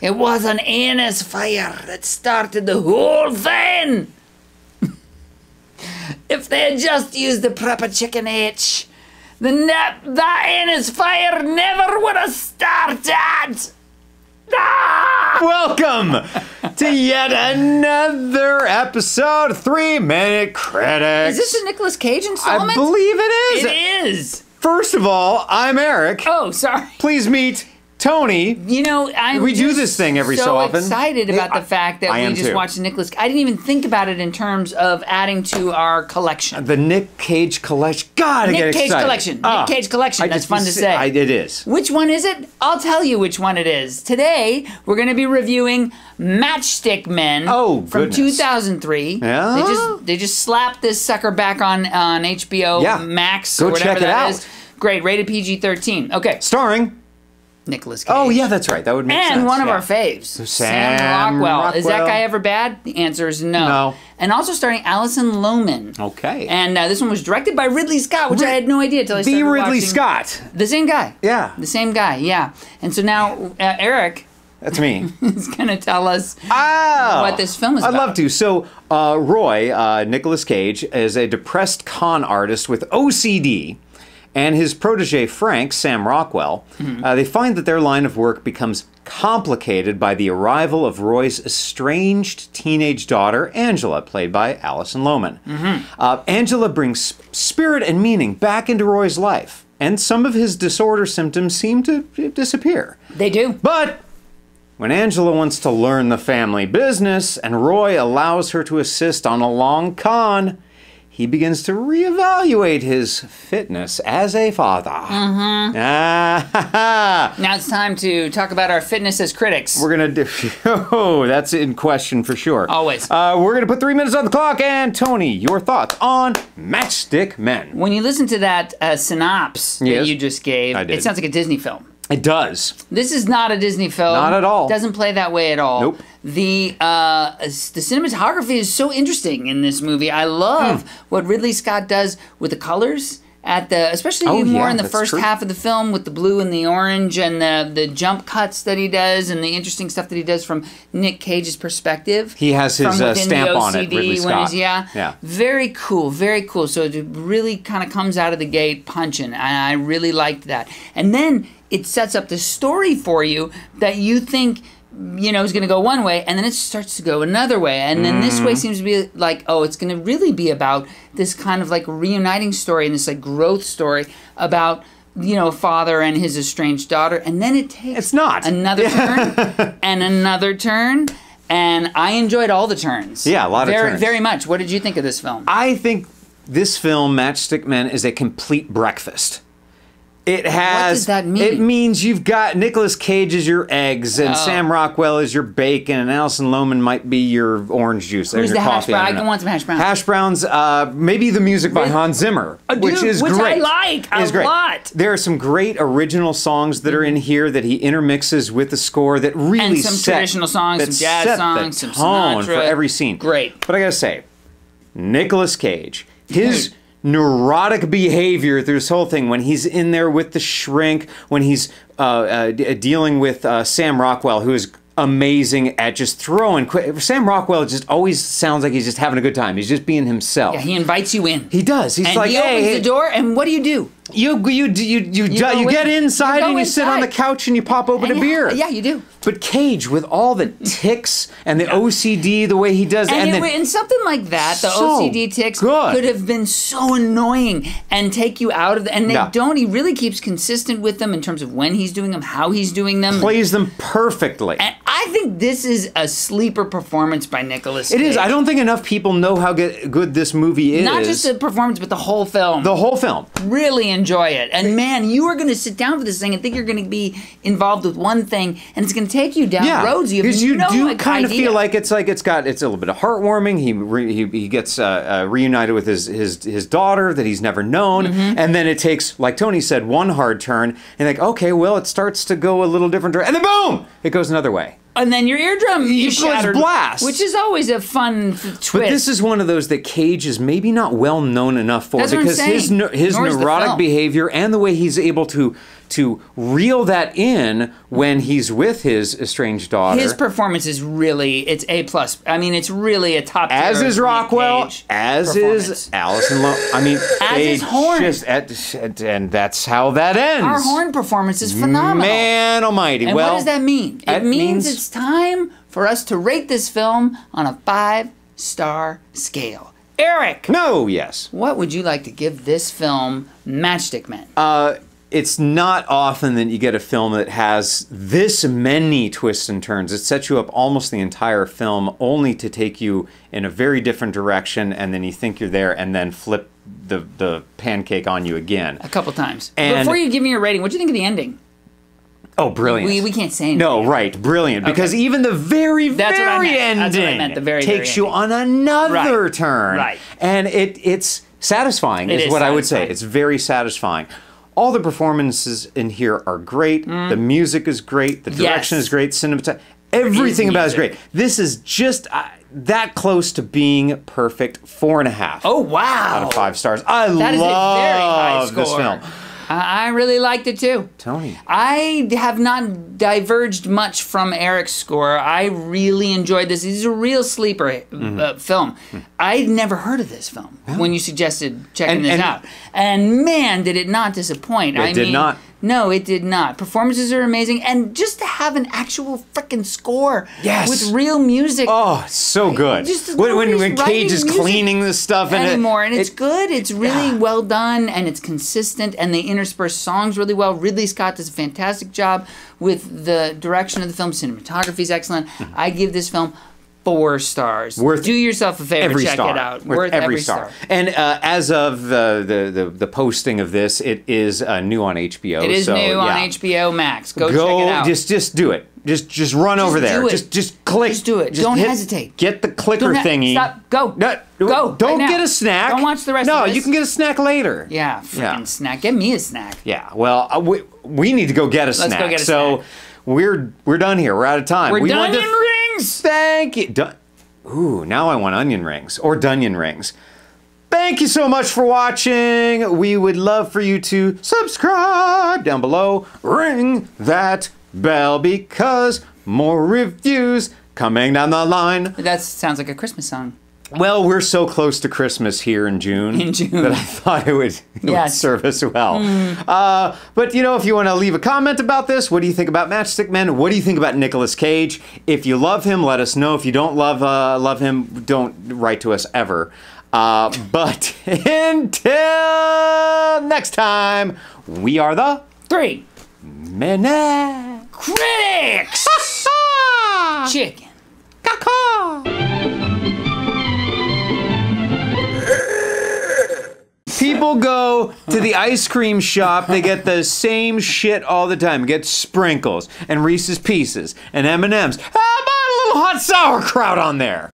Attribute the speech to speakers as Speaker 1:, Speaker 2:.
Speaker 1: It was an anus fire that started the whole thing! if they had just used the proper chicken H, the that, that Anna's fire never would have started!
Speaker 2: Ah! Welcome to yet another episode, Three Minute Critics. Is this
Speaker 1: a Nicolas Cage installment? I believe it is.
Speaker 2: It is. First of all, I'm Eric. Oh, sorry. Please meet Tony.
Speaker 1: You know, I we do this thing every so, so often. Excited about the fact that I we just too. watched Nicholas. I didn't even think about it in terms of adding to our collection. The
Speaker 2: Nick Cage collection. God, Nick Cage excited. collection. Oh, Nick Cage
Speaker 1: collection. I That's fun to say. I, it is. Which one is it? I'll tell you which one it is. Today we're going to be reviewing Matchstick Men. Oh, from 2003. Yeah. They just they just slapped this sucker back on on HBO yeah. Max Go or whatever check it that out. Is. Great, rated PG 13. Okay. Starring Nicholas Cage. Oh yeah, that's right. That would make and sense. And one of yeah. our faves, Sam, Sam Rockwell. Rockwell. Is that guy ever bad? The answer is no. No. And also starring Allison Lohman. Okay. And uh, this one was directed by Ridley Scott, which Rid I had no idea until I started The Ridley Scott. The same guy. Yeah. The same guy. Yeah. And so now uh, Eric. That's me. He's going to tell us oh, what this film is I'd about. love
Speaker 2: to. So, uh, Roy, uh, Nicholas Cage, is a depressed con artist with OCD and his protege Frank, Sam Rockwell, mm-hmm. uh, they find that their line of work becomes complicated by the arrival of Roy's estranged teenage daughter, Angela, played by Allison Lohman. Mm-hmm. Uh, Angela brings spirit and meaning back into Roy's life, and some of his disorder symptoms seem to disappear. They do. But when Angela wants to learn the family business and Roy allows her to assist on a long con, he begins to reevaluate his fitness as a father.
Speaker 1: Mm-hmm. Ah, now it's time to talk about our fitness as critics. We're gonna.
Speaker 2: Do, oh, that's in question for sure.
Speaker 1: Always. Uh,
Speaker 2: we're gonna put three minutes
Speaker 1: on the clock. And Tony, your thoughts on Matchstick Men? When you listen to that uh, synopsis yes. that you just gave, it sounds like a Disney film. It does. This is not a Disney film. Not at all. Doesn't play that way at all. Nope. The uh, the cinematography is so interesting in this movie. I love mm. what Ridley Scott does with the colors at the especially oh, more yeah, in the first true. half of the film with the blue and the orange and the the jump cuts that he does and the interesting stuff that he does from Nick Cage's perspective. He has his uh, stamp on it, Ridley Scott. Yeah, yeah, very cool, very cool. So it really kind of comes out of the gate punching, and I really liked that. And then it sets up the story for you that you think you know is going to go one way and then it starts to go another way and then mm. this way mm. seems to be like oh it's going to really be about this kind of like reuniting story and this like growth story about you know father and his estranged daughter and then it takes it's not another yeah. turn and another turn and i enjoyed all the turns yeah a lot very, of turns very much what did you think of this film
Speaker 2: i think this film matchstick men is a complete breakfast it has. What does that mean? It means you've got Nicolas Cage as your eggs, and oh. Sam Rockwell is your bacon, and Allison Lohman might be your orange juice. Who's the coffee. hash brown? I, don't want
Speaker 1: some hash browns. Hash
Speaker 2: browns. Uh, maybe the music by Hans Zimmer, uh, dude, which is which great. I like a great. lot. There are some great original songs that are in here that he intermixes with the score that really and some set, traditional songs, some jazz songs, some Sinatra. for every scene. Great. But I gotta say, Nicolas Cage, his. Dude neurotic behavior through this whole thing when he's in there with the shrink, when he's uh, uh, d- uh, dealing with uh, Sam Rockwell, who is amazing at just throwing. Qu- Sam Rockwell just always sounds like he's just having a good time. He's just being
Speaker 1: himself. Yeah, he invites you in. He does. He's and like, he opens hey. the door, and what do you do? You you you
Speaker 2: you you, you get inside you and you inside. sit on the couch and you pop open and a beer. Yeah, you do. But Cage, with all the mm. ticks and the yeah. OCD, the way he does, and, and, it, the, and
Speaker 1: something like that, the so OCD ticks good. could have been so annoying and take you out of. The, and they no. don't. He really keeps consistent with them in terms of when he's doing them, how he's doing them, plays
Speaker 2: them perfectly. And,
Speaker 1: I think this is a sleeper performance by Nicholas. It is. I don't
Speaker 2: think enough people know how good, good this movie is. Not just the
Speaker 1: performance, but the whole film. The whole film. Really enjoy it. And man, you are going to sit down for this thing and think you're going to be involved with one thing, and it's going to take you down yeah, roads you have you no do kind idea. of feel like
Speaker 2: it's like it's got it's a little bit of heartwarming. He re, he, he gets uh, uh, reunited with his his his daughter that he's never known, mm-hmm. and then it takes like Tony said one hard turn, and like okay, well it starts to go a little different direction, and then boom, it goes another way
Speaker 1: and then your eardrum you shattered, blast, which is always a fun twist. But this
Speaker 2: is one of those that Cage is maybe not well known enough for That's because his his neurotic behavior and the way he's able to to reel that in when he's with his estranged daughter. His
Speaker 1: performance is really it's a plus. I mean, it's really a top. As is Rockwell. As is
Speaker 2: Allison. Lo- I mean, as is Horn. Just at, and that's how that ends. Our Horn
Speaker 1: performance is phenomenal. Man Almighty. And well, what does that mean? It means, means it's it's time for us to rate this film on a five star scale. Eric! No, yes. What would you like to give this film, Matchstick Men? Uh,
Speaker 2: it's not often that you get a film that has this many twists and turns. It sets you up almost the entire film only to take you in a very different direction, and then you think you're there, and then flip the, the pancake on you again.
Speaker 1: A couple times. And Before you give me your rating, what do you think of the ending?
Speaker 2: Oh, brilliant! We, we can't say anything. no, right? Brilliant, okay. because even the very That's very what I meant. ending That's what I meant. The very takes very you ending. on another right. turn, right? And it it's satisfying it is, is what satisfying. I would say. It's very satisfying. All the performances in here are great. Mm. The music is great. The direction yes. is great. Cinematography, everything about it is great. This is just. Uh, that close to being perfect. Four and a half. Oh
Speaker 1: wow! Out of
Speaker 2: five stars. I that love this film.
Speaker 1: I really liked it too. Tony. I have not diverged much from Eric's score. I really enjoyed this. This is a real sleeper uh, mm-hmm. uh, film. Mm-hmm. I'd never heard of this film no. when you suggested checking and, this and, out. And man, did it not disappoint. It I did mean, not. No, it did not. Performances are amazing, and just to have an actual freaking score yes. with real music. Oh,
Speaker 2: so good. Just, when when, when Cage is cleaning this stuff anymore, and,
Speaker 1: it, and it's it, good. It's really yeah. well done, and it's consistent, and they intersperse songs really well. Ridley Scott does a fantastic job with the direction of the film. Cinematography is excellent. Mm -hmm. I give this film four stars. Worth Do yourself a favor, every check star. it out. Worth, Worth every, every star. star.
Speaker 2: And uh, as of the, the the posting of this, it is uh, new on HBO. It is so, new yeah. on
Speaker 1: HBO Max. Go, Go check it out.
Speaker 2: Just just do it. Just just run just over there. Just
Speaker 1: just click. Just do it. Just don't hit, hesitate.
Speaker 2: Get the clicker ha- thingy. Stop. Go. No,
Speaker 1: Go. Don't right get a snack. Don't watch the rest. No, you can get a snack later. Yeah, freaking yeah. snack. Get me a snack.
Speaker 2: Yeah. Well, uh, we, we need to go get a Let's snack. Go get a so snack. we're we're done here. We're out of time. We're we done rings! Thank you. Dun Ooh, now I want onion rings or Dunyan rings. Thank you so much for watching. We would love for you to subscribe down below. Ring that bell because more reviews coming down the line.
Speaker 1: That sounds like a Christmas song.
Speaker 2: Well, we're so close to Christmas here in June. In June. That I thought it would, it yes. would serve us well.
Speaker 1: Mm. Uh,
Speaker 2: but, you know, if you want to leave a comment about this, what do you think about Matchstick Men? What do you think about Nicolas Cage? If you love him, let us know. If you don't love, uh, love him, don't write to us ever. Uh, but until next time, we are the Three Men
Speaker 1: Critics! Chicken. Caca.
Speaker 2: people go to the ice cream shop, they get the same shit all the time. Get sprinkles and Reese's Pieces and M and M's. How about
Speaker 1: a little hot sauerkraut on there?